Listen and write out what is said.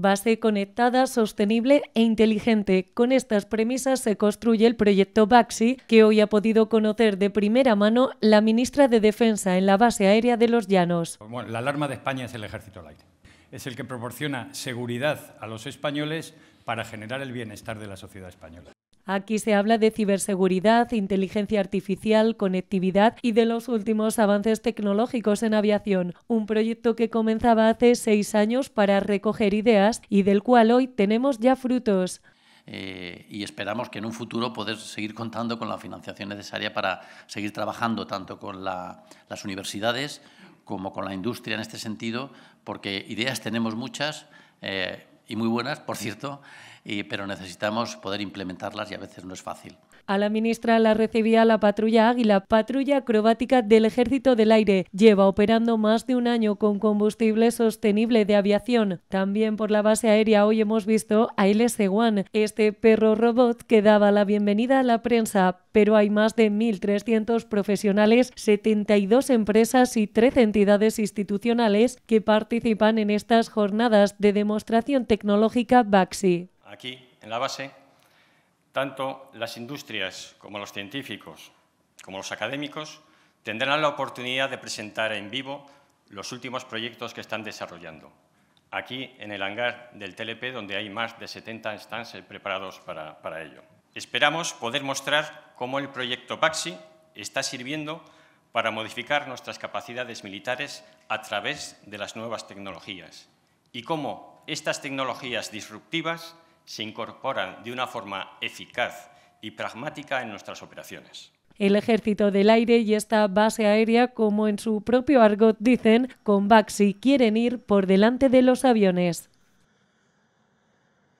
Base conectada, sostenible e inteligente. Con estas premisas se construye el proyecto Baxi, que hoy ha podido conocer de primera mano la ministra de Defensa en la base aérea de Los Llanos. Bueno, la alarma de España es el ejército Light. aire. Es el que proporciona seguridad a los españoles para generar el bienestar de la sociedad española. Aquí se habla de ciberseguridad, inteligencia artificial, conectividad y de los últimos avances tecnológicos en aviación, un proyecto que comenzaba hace seis años para recoger ideas y del cual hoy tenemos ya frutos. Eh, y esperamos que en un futuro poder seguir contando con la financiación necesaria para seguir trabajando tanto con las universidades como con la industria en este sentido, porque ideas tenemos muchas eh, y muy buenas, por cierto, pero necesitamos poder implementarlas y a veces no es fácil. A la ministra la recibía la patrulla Águila, patrulla acrobática del Ejército del Aire. Lleva operando más de un año con combustible sostenible de aviación. También por la base aérea hoy hemos visto a LS-1, este perro robot que daba la bienvenida a la prensa, pero hay más de 1.300 profesionales, 72 empresas y 13 entidades institucionales que participan en estas jornadas de demostración tecnológica Baxi aquí, en la base, tanto las industrias como los científicos, como los académicos, tendrán la oportunidad de presentar en vivo los últimos proyectos que están desarrollando, aquí en el hangar del TLP, donde hay más de 70 stands preparados para, para ello. Esperamos poder mostrar cómo el proyecto PAXI está sirviendo para modificar nuestras capacidades militares a través de las nuevas tecnologías y cómo estas tecnologías disruptivas se incorporan de una forma eficaz y pragmática en nuestras operaciones el ejército del aire y esta base aérea, como en su propio argot dicen, con Baxi quieren ir por delante de los aviones.